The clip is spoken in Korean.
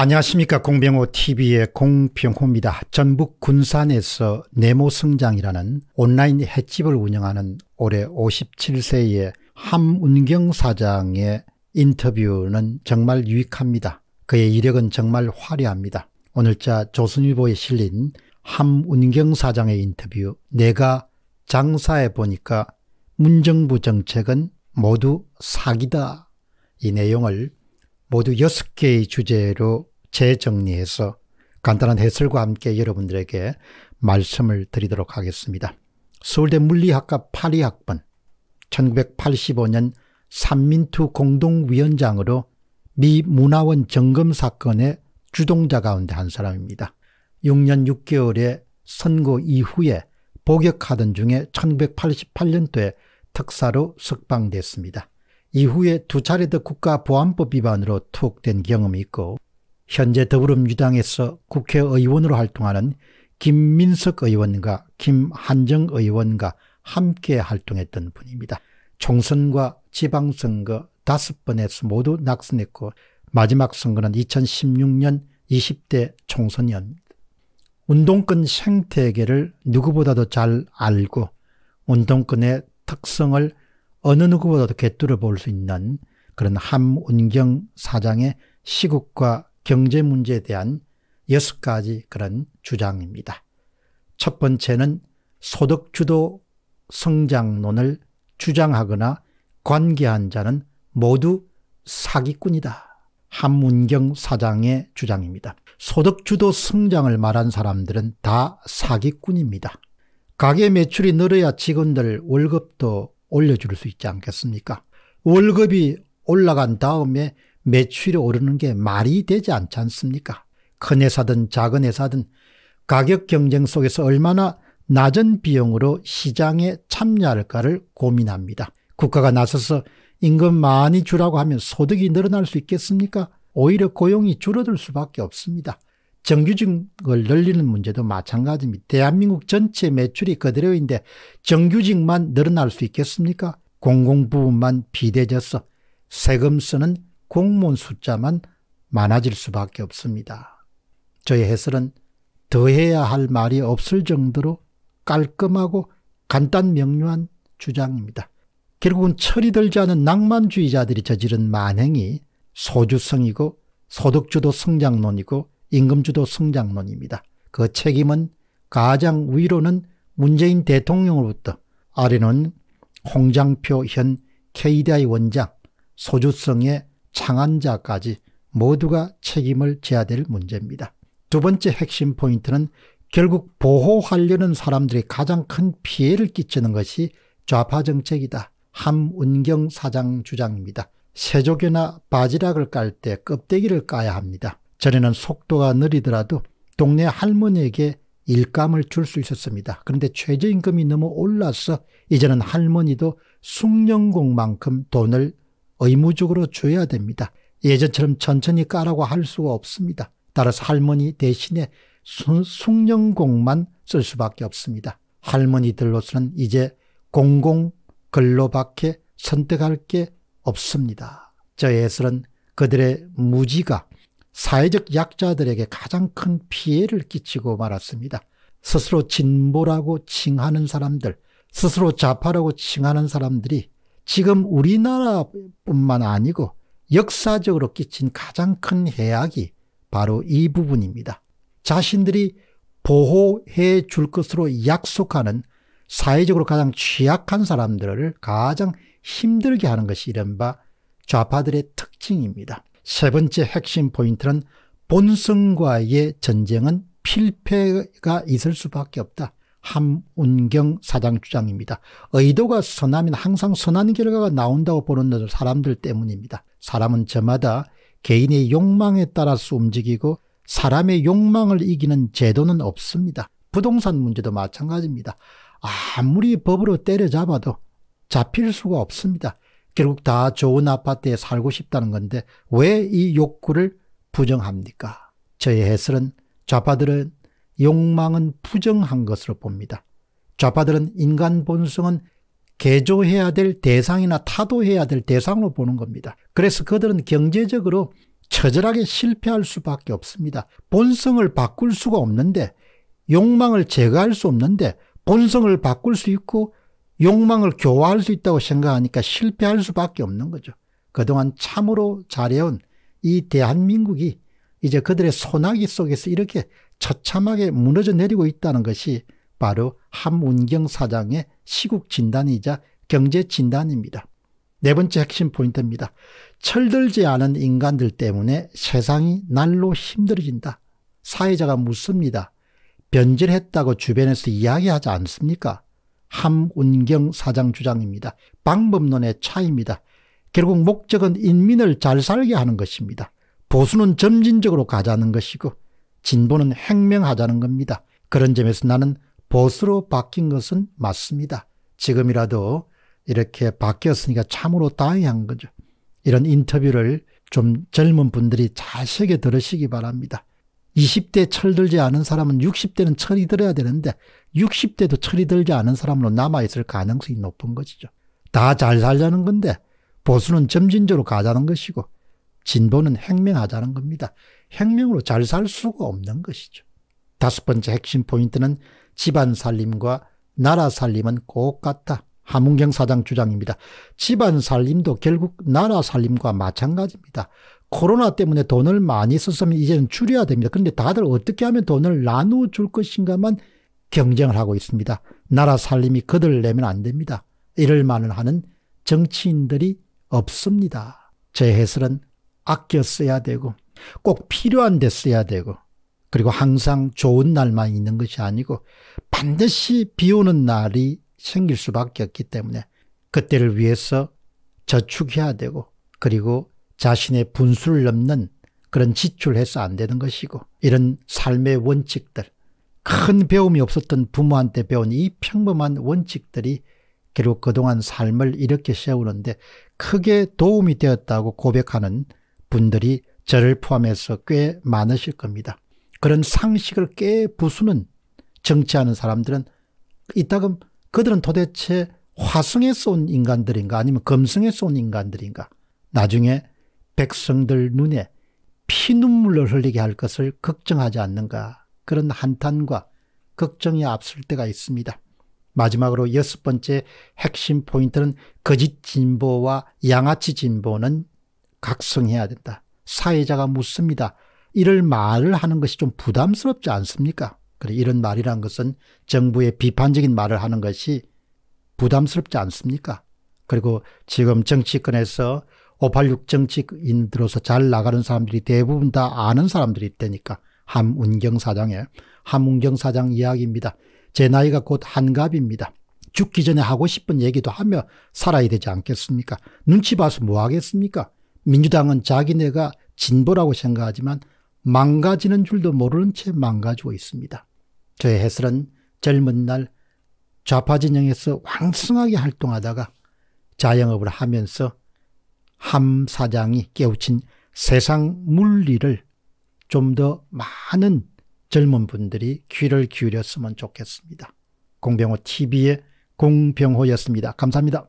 안녕하십니까 공병호 TV의 공병호입니다. 전북 군산에서 네모성장이라는 온라인 횟집을 운영하는 올해 57세의 함운경 사장의 인터뷰는 정말 유익합니다. 그의 이력은 정말 화려합니다. 오늘자 조선일보에 실린 함운경 사장의 인터뷰 내가 장사해 보니까 문정부 정책은 모두 사기다 이 내용을 모두 6개의 주제로 재정리해서 간단한 해설과 함께 여러분들에게 말씀을 드리도록 하겠습니다. 서울대 물리학과 파리학번 1985년 삼민투 공동위원장으로 미 문화원 점검 사건의 주동자 가운데 한 사람입니다. 6년 6개월의 선고 이후에 복역하던 중에 1988년도에 특사로 석방됐습니다. 이후에 두 차례 더 국가보안법 위반으로 투옥된 경험이 있고 현재 더불어민주당에서 국회의원으로 활동하는 김민석 의원과 김한정 의원과 함께 활동했던 분입니다. 총선과 지방선거 다섯 번에서 모두 낙선했고 마지막 선거는 2016년 20대 총선이었습니다. 운동권 생태계를 누구보다도 잘 알고 운동권의 특성을 어느 누구보다도 꿰뚫어 볼수 있는 그런 함운경 사장의 시국과 경제 문제에 대한 여섯 가지 그런 주장입니다. 첫 번째는 소득주도 성장론을 주장하거나 관계한 자는 모두 사기꾼이다. 한문경 사장의 주장입니다. 소득주도 성장을 말한 사람들은 다 사기꾼입니다. 가게 매출이 늘어야 직원들 월급도 올려줄 수 있지 않겠습니까? 월급이 올라간 다음에 매출이 오르는 게 말이 되지 않지 않습니까? 큰 회사든 작은 회사든 가격 경쟁 속에서 얼마나 낮은 비용으로 시장에 참여할까를 고민합니다. 국가가 나서서 임금 많이 주라고 하면 소득이 늘어날 수 있겠습니까? 오히려 고용이 줄어들 수밖에 없습니다. 정규직을 늘리는 문제도 마찬가지입니다. 대한민국 전체 매출이 그대로인데 정규직만 늘어날 수 있겠습니까? 공공부문만 비대져서 세금 쓰는 공무원 숫자만 많아질 수밖에 없습니다. 저의 해설은 더해야 할 말이 없을 정도로 깔끔하고 간단 명료한 주장입니다. 결국은 철이 들지 않은 낭만주의자들이 저지른 만행이 소주성이고 소득주도 성장론이고 임금주도 성장론입니다. 그 책임은 가장 위로는 문재인 대통령으로부터 아래는 홍장표 현 KDI 원장 소주성의 창안자까지 모두가 책임을 져야 될 문제입니다. 두 번째 핵심 포인트는 결국 보호하려는 사람들이 가장 큰 피해를 끼치는 것이 좌파 정책이다. 함운경 사장 주장입니다. 세조교나 바지락을 깔 때 껍데기를 까야 합니다. 전에는 속도가 느리더라도 동네 할머니에게 일감을 줄 수 있었습니다. 그런데 최저임금이 너무 올라서 이제는 할머니도 숙련공만큼 돈을 의무적으로 줘야 됩니다. 예전처럼 천천히 까라고 할 수가 없습니다. 따라서 할머니 대신에 숙련공만 쓸 수밖에 없습니다. 할머니들로서는 이제 공공 근로밖에 선택할 게 없습니다. 저 예술은 그들의 무지가 사회적 약자들에게 가장 큰 피해를 끼치고 말았습니다. 스스로 진보라고 칭하는 사람들, 스스로 좌파라고 칭하는 사람들이 지금 우리나라뿐만 아니고 역사적으로 끼친 가장 큰 해악이 바로 이 부분입니다. 자신들이 보호해 줄 것으로 약속하는 사회적으로 가장 취약한 사람들을 가장 힘들게 하는 것이 이른바 좌파들의 특징입니다. 세 번째 핵심 포인트는 본성과의 전쟁은 필패가 있을 수밖에 없다. 함운경 사장 주장입니다. 의도가 선하면 항상 선한 결과가 나온다고 보는 사람들 때문입니다. 사람은 저마다 개인의 욕망에 따라서 움직이고 사람의 욕망을 이기는 제도는 없습니다. 부동산 문제도 마찬가지입니다. 아무리 법으로 때려잡아도 잡힐 수가 없습니다. 결국 다 좋은 아파트에 살고 싶다는 건데 왜 이 욕구를 부정합니까? 저의 해설은 좌파들은 욕망은 부정한 것으로 봅니다. 좌파들은 인간 본성은 개조해야 될 대상이나 타도해야 될 대상으로 보는 겁니다. 그래서 그들은 경제적으로 처절하게 실패할 수밖에 없습니다. 본성을 바꿀 수가 없는데 욕망을 제거할 수 없는데 본성을 바꿀 수 있고 욕망을 교화할 수 있다고 생각하니까 실패할 수밖에 없는 거죠. 그동안 참으로 잘해온 이 대한민국이 이제 그들의 소나기 속에서 이렇게 처참하게 무너져 내리고 있다는 것이 바로 함운경 사장의 시국 진단이자 경제 진단입니다. 네 번째 핵심 포인트입니다. 철들지 않은 인간들 때문에 세상이 날로 힘들어진다. 사회자가 묻습니다. 변질했다고 주변에서 이야기하지 않습니까? 함운경 사장 주장입니다. 방법론의 차이입니다. 결국 목적은 인민을 잘 살게 하는 것입니다. 보수는 점진적으로 가자는 것이고 진보는 횡명하자는 겁니다. 그런 점에서 나는 보수로 바뀐 것은 맞습니다. 지금이라도 이렇게 바뀌었으니까 참으로 다행한 거죠. 이런 인터뷰를 좀 젊은 분들이 자세하게 들으시기 바랍니다. 20대 철들지 않은 사람은 60대는 철이 들어야 되는데 60대도 철이 들지 않은 사람으로 남아있을 가능성이 높은 것이죠. 다 잘 살자는 건데 보수는 점진적으로 가자는 것이고 진보는 횡명하자는 겁니다. 횡명으로 잘 살 수가 없는 것이죠. 다섯 번째 핵심 포인트는 집안 살림과 나라 살림은 꼭 같다. 함문경 사장 주장입니다. 집안 살림도 결국 나라 살림과 마찬가지입니다. 코로나 때문에 돈을 많이 썼으면 이제는 줄여야 됩니다. 그런데 다들 어떻게 하면 돈을 나눠줄 것인가만 경쟁을 하고 있습니다. 나라 살림이 그들 내면 안 됩니다. 이럴 만을 하는 정치인들이 없습니다. 제 해설은 아껴 써야 되고 꼭 필요한 데 써야 되고 그리고 항상 좋은 날만 있는 것이 아니고 반드시 비 오는 날이 생길 수밖에 없기 때문에 그때를 위해서 저축해야 되고 그리고 자신의 분수를 넘는 그런 지출해서 안 되는 것이고 이런 삶의 원칙들 큰 배움이 없었던 부모한테 배운 이 평범한 원칙들이 결국 그동안 삶을 이렇게 세우는데 크게 도움이 되었다고 고백하는 분들이 저를 포함해서 꽤 많으실 겁니다. 그런 상식을 깨 부수는 정치하는 사람들은 이따금 그들은 도대체 화성에서 온 인간들인가 아니면 금성에서 온 인간들인가 나중에 백성들 눈에 피눈물을 흘리게 할 것을 걱정하지 않는가 그런 한탄과 걱정이 앞설 때가 있습니다. 마지막으로 여섯 번째 핵심 포인트는 거짓 진보와 양아치 진보는 각성해야 된다. 사회자가 묻습니다. 이럴 말을 하는 것이 좀 부담스럽지 않습니까? 그래 이런 말이란 것은 정부의 비판적인 말을 하는 것이 부담스럽지 않습니까? 그리고 지금 정치권에서 586 정치인들로서 잘 나가는 사람들이 대부분 다 아는 사람들이 있다니까 함운경 사장의 함운경 사장 이야기입니다. 제 나이가 곧 한갑입니다. 죽기 전에 하고 싶은 얘기도 하며 살아야 되지 않겠습니까? 눈치 봐서 뭐 하겠습니까? 민주당은 자기네가 진보라고 생각하지만 망가지는 줄도 모르는 채 망가지고 있습니다. 저의 해설은 젊은 날 좌파 진영에서 왕성하게 활동하다가 자영업을 하면서 함 사장이 깨우친 세상 물리를 좀 더 많은 젊은 분들이 귀를 기울였으면 좋겠습니다. 공병호 TV의 공병호였습니다. 감사합니다.